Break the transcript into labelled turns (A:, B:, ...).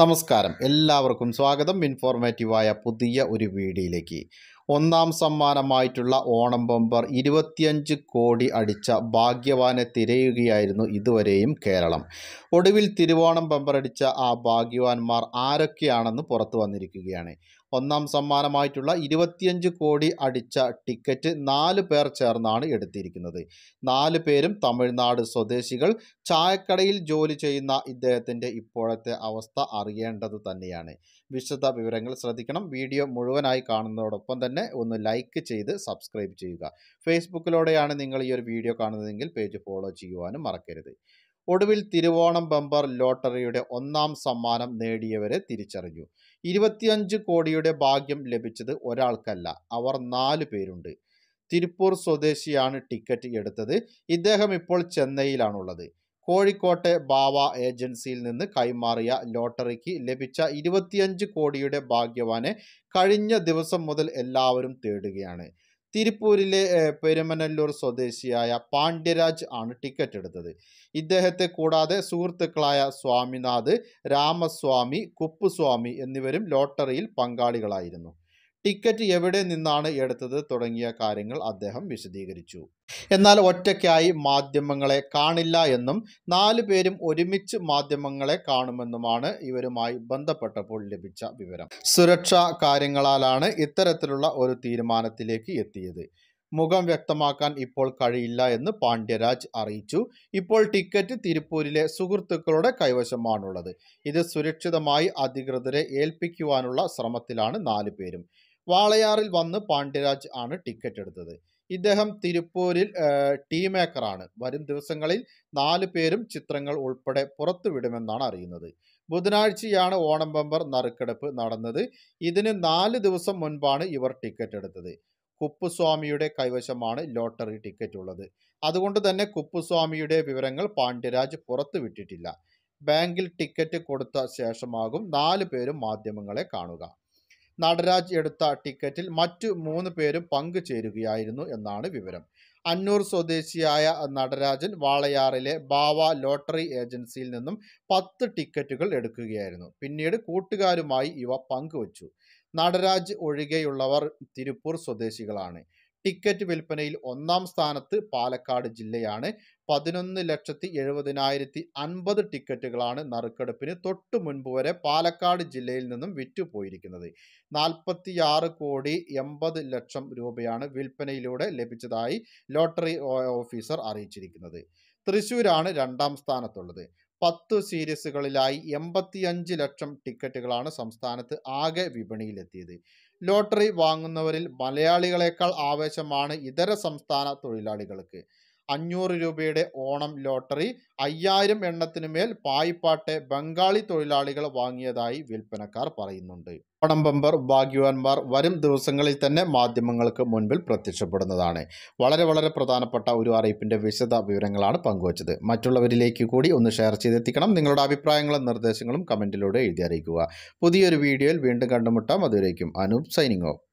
A: നമസ്കാരം എല്ലാവർക്കും സ്വാഗതം ഇൻഫോർമേറ്റീവായ പുതിയ ഒരു വീഡിയോയിലേക്ക് ഒന്നാം സമ്മാനമായിട്ടുള്ള ഓണം ബമ്പർ ഇരുപത്തിയഞ്ച് കോടി അടിച്ച ഭാഗ്യവാനെ തിരയുകയായിരുന്നു ഇതുവരെയും കേരളം ഒടുവിൽ തിരുവോണം ബമ്പർ അടിച്ച ആ ഭാഗ്യവാന്മാർ ആരൊക്കെയാണെന്ന് പുറത്തു വന്നിരിക്കുകയാണ് ഒന്നാം സമ്മാനമായിട്ടുള്ള ഇരുപത്തിയഞ്ച് കോടി അടിച്ച ടിക്കറ്റ് നാല് പേർ ചേർന്നാണ് എടുത്തിരിക്കുന്നത് നാല് പേരും തമിഴ്നാട് സ്വദേശികൾ ചായക്കടയിൽ ജോലി ചെയ്യുന്ന ഇദ്ദേഹത്തിൻ്റെ ഇപ്പോഴത്തെ അവസ്ഥ അറിയേണ്ടത് തന്നെയാണ് വിശദ വിവരങ്ങൾ ശ്രദ്ധിക്കണം വീഡിയോ മുഴുവനായി കാണുന്നതോടൊപ്പം തന്നെ ഒന്ന് ലൈക്ക് ചെയ്ത് സബ്സ്ക്രൈബ് ചെയ്യുക ഫേസ്ബുക്കിലൂടെയാണ് നിങ്ങൾ ഈ ഒരു വീഡിയോ കാണുന്നതെങ്കിൽ പേജ് ഫോളോ ചെയ്യുവാനും മറക്കരുത് ഒടുവിൽ തിരുവോണം ബമ്പർ ലോട്ടറിയുടെ ഒന്നാം സമ്മാനം നേടിയവരെ തിരിച്ചറിഞ്ഞു ഇരുപത്തിയഞ്ച് കോടിയുടെ ഭാഗ്യം ലഭിച്ചത് ഒരാൾക്കല്ല അവർ നാല് പേരുണ്ട് തിരുപ്പൂർ സ്വദേശിയാണ് ടിക്കറ്റ് എടുത്തത് ഇദ്ദേഹം ഇപ്പോൾ ചെന്നൈയിലാണുള്ളത് കോഴിക്കോട്ടെ ബാവ ഏജൻസിയിൽ നിന്ന് കൈമാറിയ ലോട്ടറിക്ക് ലഭിച്ച ഇരുപത്തിയഞ്ച് കോടിയുടെ ഭാഗ്യവാനെ കഴിഞ്ഞ ദിവസം മുതൽ എല്ലാവരും തേടുകയാണ് തിരുപ്പൂരിലെ പെരുമനല്ലൂർ സ്വദേശിയായ പാണ്ഡ്യരാജ് ആണ് ടിക്കറ്റ് എടുത്തത് ഇദ്ദേഹത്തെ കൂടാതെ സുഹൃത്തുക്കളായ സ്വാമിനാഥ് രാമസ്വാമി കുപ്പുസ്വാമി എന്നിവരും ലോട്ടറിയിൽ പങ്കാളികളായിരുന്നു ടിക്കറ്റ് എവിടെ നിന്നാണ് എടുത്തത് തുടങ്ങിയ കാര്യങ്ങൾ അദ്ദേഹം വിശദീകരിച്ചു എന്നാൽ ഒറ്റയ്ക്കായി മാധ്യമങ്ങളെ കാണില്ല എന്നും നാലു പേരും ഒരുമിച്ച് മാധ്യമങ്ങളെ കാണുമെന്നുമാണ് ഇവരുമായി ബന്ധപ്പെട്ടപ്പോൾ ലഭിച്ച വിവരം സുരക്ഷാ കാര്യങ്ങളാലാണ് ഇത്തരത്തിലുള്ള ഒരു തീരുമാനത്തിലേക്ക് എത്തിയത് മുഖം വ്യക്തമാക്കാൻ ഇപ്പോൾ കഴിയില്ല എന്ന് പാണ്ഡ്യരാജ് അറിയിച്ചു ഇപ്പോൾ ടിക്കറ്റ് തിരുപ്പൂരിലെ സുഹൃത്തുക്കളുടെ കൈവശമാണുള്ളത് ഇത് സുരക്ഷിതമായി അധികൃതരെ ഏൽപ്പിക്കുവാനുള്ള ശ്രമത്തിലാണ് നാലു പേരും വാളയാറിൽ വന്ന് പാണ്ഡ്യരാജ് ആണ് ടിക്കറ്റ് എടുത്തത് ഇദ്ദേഹം തിരുപ്പൂരിൽ മേക്കറാണ് വരും ദിവസങ്ങളിൽ നാല് പേരും ചിത്രങ്ങൾ ഉൾപ്പെടെ പുറത്തുവിടുമെന്നാണ് അറിയുന്നത് ബുധനാഴ്ചയാണ് ഓണം ബമ്പർ നറുക്കെടുപ്പ് നടന്നത് ഇതിന് നാല് ദിവസം മുൻപാണ് ഇവർ ടിക്കറ്റ് എടുത്തത് കുപ്പുസ്വാമിയുടെ കൈവശമാണ് ലോട്ടറി ടിക്കറ്റ് ഉള്ളത് അതുകൊണ്ട് തന്നെ കുപ്പുസ്വാമിയുടെ വിവരങ്ങൾ പാണ്ഡ്യരാജ് പുറത്തുവിട്ടിട്ടില്ല ബാങ്കിൽ ടിക്കറ്റ് കൊടുത്ത ശേഷമാകും നാല് പേരും മാധ്യമങ്ങളെ കാണുക നടരാജ് എടുത്ത ടിക്കറ്റിൽ മറ്റു മൂന്ന് പേരും പങ്കുചേരുകയായിരുന്നു എന്നാണ് വിവരം അന്നൂർ സ്വദേശിയായ നടരാജൻ വാളയാറിലെ ബാവ ലോട്ടറി ഏജൻസിയിൽ നിന്നും പത്ത് ടിക്കറ്റുകൾ എടുക്കുകയായിരുന്നു പിന്നീട് കൂട്ടുകാരുമായി ഇവ പങ്കുവച്ചു നടരാജ് ഒഴികെയുള്ളവർ തിരുപ്പൂർ സ്വദേശികളാണ് ടിക്കറ്റ് വിൽപ്പനയിൽ ഒന്നാം സ്ഥാനത്ത് പാലക്കാട് ജില്ലയാണ് പതിനൊന്ന് ലക്ഷത്തി എഴുപതിനായിരത്തി അൻപത് ടിക്കറ്റുകളാണ് നറുക്കെടുപ്പിന് തൊട്ടു മുൻപ് വരെ പാലക്കാട് ജില്ലയിൽ നിന്നും വിറ്റുപോയിരിക്കുന്നത് നാൽപ്പത്തിയാറ് കോടി എൺപത് ലക്ഷം രൂപയാണ് വിൽപ്പനയിലൂടെ ലഭിച്ചതായി ലോട്ടറി ഓഫീസർ അറിയിച്ചിരിക്കുന്നത് തൃശ്ശൂരാണ് രണ്ടാം സ്ഥാനത്തുള്ളത് പത്ത് സീരീസുകളിലായി അഞ്ച് ലക്ഷം ടിക്കറ്റുകളാണ് സംസ്ഥാനത്ത് ആകെ വിപണിയിലെത്തിയത് ലോട്ടറി വാങ്ങുന്നവരിൽ മലയാളികളെക്കാൾ ആവേശമാണ് ഇതര സംസ്ഥാന തൊഴിലാളികൾക്ക് അഞ്ഞൂറ് രൂപയുടെ ഓണം ലോട്ടറി അയ്യായിരം എണ്ണത്തിനു മേൽ പായിപ്പാട്ട് ബംഗാളി തൊഴിലാളികൾ വാങ്ങിയതായി വിൽപ്പനക്കാർ പറയുന്നുണ്ട് ഓണം ബമ്പർ ഭാഗ്യവാന്മാർ വരും ദിവസങ്ങളിൽ തന്നെ മാധ്യമങ്ങൾക്ക് മുൻപിൽ പ്രത്യക്ഷപ്പെടുന്നതാണ് വളരെ വളരെ പ്രധാനപ്പെട്ട ഒരു അറിയിപ്പിൻ്റെ വിശദ വിവരങ്ങളാണ് പങ്കുവച്ചത് മറ്റുള്ളവരിലേക്ക് കൂടി ഒന്ന് ഷെയർ ചെയ്തെത്തിക്കണം നിങ്ങളുടെ അഭിപ്രായങ്ങളും നിർദ്ദേശങ്ങളും കമൻറ്റിലൂടെ എഴുതി അറിയിക്കുക പുതിയൊരു വീഡിയോയിൽ വീണ്ടും കണ്ടുമുട്ടാം അതുവരേക്കും അനൂപ് സൈനിങ് ഓഫ്